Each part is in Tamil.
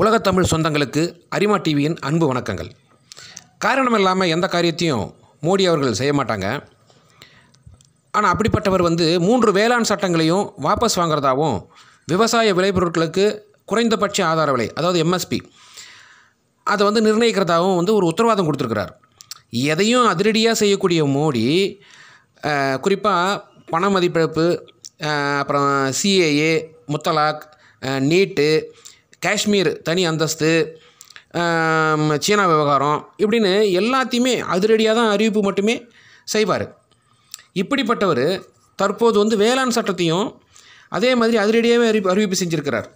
உலகத்தமிழ் சொந்தங்களுக்கு அரிமா டிவியின் அன்பு வணக்கங்கள் காரணம் இல்லாமல் எந்த காரியத்தையும் மோடி அவர்கள் செய்ய மாட்டாங்க ஆனால் அப்படிப்பட்டவர் வந்து மூன்று வேளாண் சட்டங்களையும் வாபஸ் வாங்குறதாகவும் விவசாய விளைபொருட்களுக்கு குறைந்தபட்ச ஆதார விலை அதாவது எம்எஸ்பி அதை வந்து நிர்ணயிக்கிறதாகவும் வந்து ஒரு உத்தரவாதம் கொடுத்துருக்கிறார் எதையும் அதிரடியாக செய்யக்கூடிய மோடி குறிப்பாக பண மதிப்பிழப்பு அப்புறம் சிஏஏ முத்தலாக் நீட்டு காஷ்மீர் தனி அந்தஸ்து சீனா விவகாரம் இப்படின்னு எல்லாத்தையுமே அதிரடியாக தான் அறிவிப்பு மட்டுமே செய்வார் இப்படிப்பட்டவர் தற்போது வந்து வேளாண் சட்டத்தையும் அதே மாதிரி அதிரடியாகவே அறிவிப்பு அறிவிப்பு செஞ்சுருக்கிறார்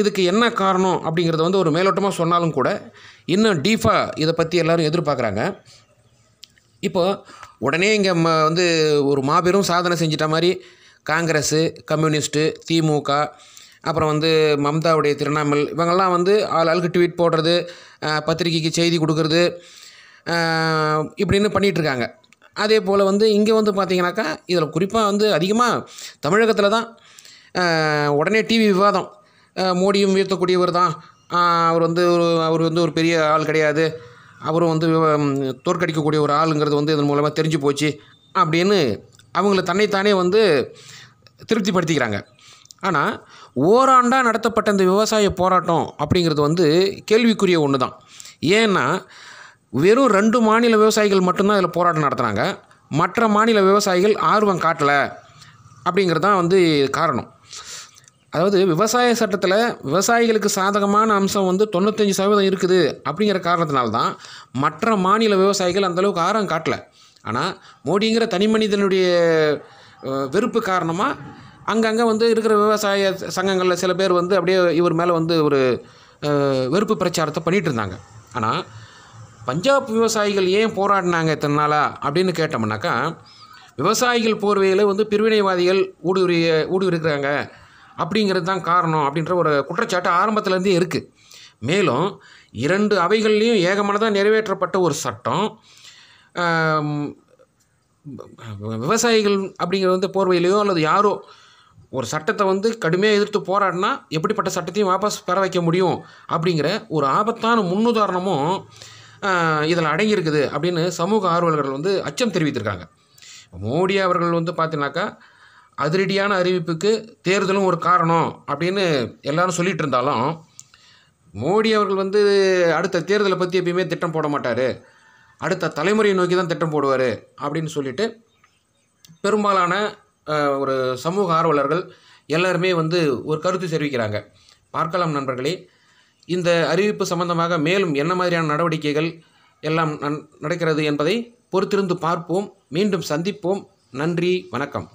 இதுக்கு என்ன காரணம் அப்படிங்கிறத வந்து ஒரு மேலோட்டமாக சொன்னாலும் கூட இன்னும் டீஃபாக இதை பற்றி எல்லோரும் எதிர்பார்க்குறாங்க இப்போ உடனே இங்கே ம வந்து ஒரு மாபெரும் சாதனை செஞ்சிட்ட மாதிரி காங்கிரஸு கம்யூனிஸ்ட்டு திமுக அப்புறம் வந்து மம்தாவுடைய திருநாமல் இவங்கெல்லாம் வந்து ஆள் ஆளுக்கு ட்வீட் போடுறது பத்திரிகைக்கு செய்தி கொடுக்குறது இப்படின்னு பண்ணிகிட்ருக்காங்க அதே போல் வந்து இங்கே வந்து பார்த்திங்கனாக்கா இதில் குறிப்பாக வந்து அதிகமாக தமிழகத்தில் தான் உடனே டிவி விவாதம் மோடியும் வீழ்த்தக்கூடியவர் தான் அவர் வந்து ஒரு அவர் வந்து ஒரு பெரிய ஆள் கிடையாது அவரும் வந்து தோற்கடிக்கக்கூடிய ஒரு ஆளுங்கிறது வந்து இதன் மூலமாக தெரிஞ்சு போச்சு அப்படின்னு அவங்கள தன்னைத்தானே வந்து திருப்திப்படுத்திக்கிறாங்க ஆனால் ஓராண்டாக நடத்தப்பட்ட இந்த விவசாய போராட்டம் அப்படிங்கிறது வந்து கேள்விக்குரிய ஒன்று தான் ஏன்னா வெறும் ரெண்டு மாநில விவசாயிகள் மட்டும்தான் இதில் போராட்டம் நடத்துகிறாங்க மற்ற மாநில விவசாயிகள் ஆர்வம் காட்டலை அப்படிங்கிறது தான் வந்து காரணம் அதாவது விவசாய சட்டத்தில் விவசாயிகளுக்கு சாதகமான அம்சம் வந்து தொண்ணூத்தஞ்சு சதவீதம் இருக்குது அப்படிங்கிற காரணத்தினால்தான் மற்ற மாநில விவசாயிகள் அந்தளவுக்கு ஆர்வம் காட்டலை ஆனால் மோடிங்கிற தனி மனிதனுடைய வெறுப்பு காரணமாக அங்கங்கே வந்து இருக்கிற விவசாய சங்கங்களில் சில பேர் வந்து அப்படியே இவர் மேலே வந்து ஒரு வெறுப்பு பிரச்சாரத்தை பண்ணிகிட்டு இருந்தாங்க ஆனால் பஞ்சாப் விவசாயிகள் ஏன் போராடினாங்க இத்தனை நாளாக அப்படின்னு கேட்டோம்னாக்கா விவசாயிகள் போர்வையில் வந்து பிரிவினைவாதிகள் ஊடுருவிய ஊடுருக்கிறாங்க அப்படிங்கிறது தான் காரணம் அப்படின்ற ஒரு குற்றச்சாட்டு ஆரம்பத்துலேருந்தே இருக்குது மேலும் இரண்டு அவைகள்லேயும் ஏகமானதாக நிறைவேற்றப்பட்ட ஒரு சட்டம் விவசாயிகள் அப்படிங்கிறது வந்து போர்வையிலையோ அல்லது யாரோ ஒரு சட்டத்தை வந்து கடுமையாக எதிர்த்து போராடினா எப்படிப்பட்ட சட்டத்தையும் வாபஸ் பெற வைக்க முடியும் அப்படிங்கிற ஒரு ஆபத்தான முன்னுதாரணமும் இதில் அடங்கியிருக்குது அப்படின்னு சமூக ஆர்வலர்கள் வந்து அச்சம் தெரிவித்திருக்காங்க மோடி அவர்கள் வந்து பார்த்தீங்கன்னாக்கா அதிரடியான அறிவிப்புக்கு தேர்தலும் ஒரு காரணம் அப்படின்னு எல்லாரும் சொல்லிகிட்டு இருந்தாலும் மோடி அவர்கள் வந்து அடுத்த தேர்தலை பற்றி எப்பயுமே திட்டம் போட மாட்டார் அடுத்த தலைமுறையை நோக்கி தான் திட்டம் போடுவார் அப்படின்னு சொல்லிட்டு பெரும்பாலான ஒரு சமூக ஆர்வலர்கள் எல்லாருமே வந்து ஒரு கருத்து தெரிவிக்கிறாங்க பார்க்கலாம் நண்பர்களே இந்த அறிவிப்பு சம்பந்தமாக மேலும் என்ன மாதிரியான நடவடிக்கைகள் எல்லாம் நடக்கிறது என்பதை பொறுத்திருந்து பார்ப்போம் மீண்டும் சந்திப்போம் நன்றி வணக்கம்